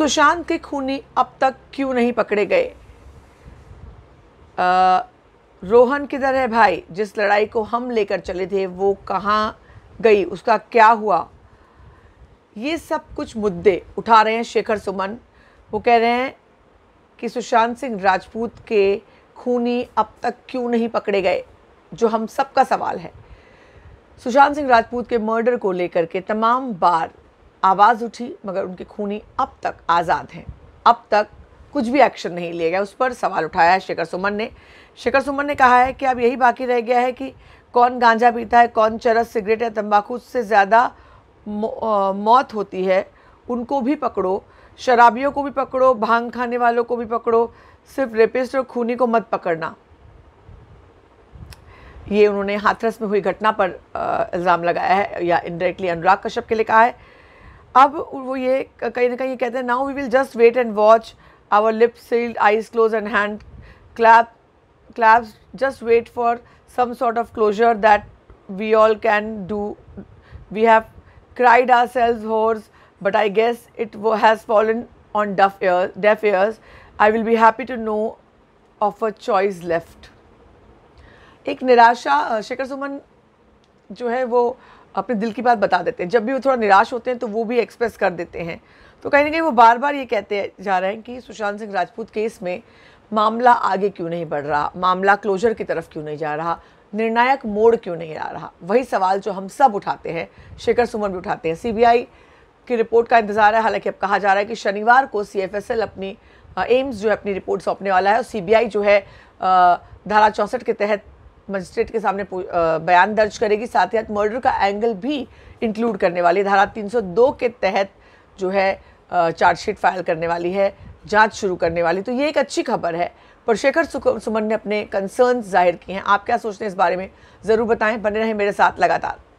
सुशांत के खूनी अब तक क्यों नहीं पकड़े गए आ, रोहन किधर है भाई जिस लड़ाई को हम लेकर चले थे वो कहाँ गई उसका क्या हुआ ये सब कुछ मुद्दे उठा रहे हैं शेखर सुमन वो कह रहे हैं कि सुशांत सिंह राजपूत के खूनी अब तक क्यों नहीं पकड़े गए जो हम सबका सवाल है सुशांत सिंह राजपूत के मर्डर को लेकर के तमाम बार आवाज़ उठी मगर उनके खूनी अब तक आज़ाद हैं अब तक कुछ भी एक्शन नहीं लिया गया उस पर सवाल उठाया है शेखर सुमन ने शेखर सुमन ने कहा है कि अब यही बाकी रह गया है कि कौन गांजा पीता है कौन चरस सिगरेट या तंबाकू से ज़्यादा मौत होती है उनको भी पकड़ो शराबियों को भी पकड़ो भांग खाने वालों को भी पकड़ो सिर्फ रेपिस्ट और खूनी को मत पकड़ना ये उन्होंने हाथरस में हुई घटना पर इल्ज़ाम लगाया है या इनडायरेक्टली अनुराग कश्यप के लिए कहा है अब वो ये कहीं ना कहीं ये कहते हैं now we will just wait and watch our lip sealed eyes close and hand clap clap just wait for some sort of closure that we all can do we have cried ourselves hoarse but I guess it वो has fallen on deaf ear deaf ears I will be happy to know of a choice left एक निराशा शेखर सुमन जो है वो अपने दिल की बात बता देते हैं जब भी वो थोड़ा निराश होते हैं तो वो भी एक्सप्रेस कर देते हैं तो कहीं ना कहीं वो बार बार ये कहते जा रहे हैं कि सुशांत सिंह राजपूत केस में मामला आगे क्यों नहीं बढ़ रहा मामला क्लोजर की तरफ क्यों नहीं जा रहा निर्णायक मोड़ क्यों नहीं आ रहा वही सवाल जो हम सब उठाते हैं शेखर सुमन भी उठाते हैं सीबीआई की रिपोर्ट का इंतज़ार है हालांकि अब कहा जा रहा है कि शनिवार को सीएफएसएल अपनी एम्स जो है अपनी रिपोर्ट सौंपने वाला है और सीबीआई जो है धारा चौंसठ के तहत मजिस्ट्रेट के सामने बयान दर्ज करेगी साथ ही साथ मर्डर का एंगल भी इंक्लूड करने वाली धारा 302 के तहत जो है चार्जशीट फाइल करने वाली है जांच शुरू करने वाली तो ये एक अच्छी खबर है पर शेखर सुमन ने अपने कंसर्न जाहिर किए हैं आप क्या सोचते हैं इस बारे में ज़रूर बताएं बने रहें मेरे साथ लगातार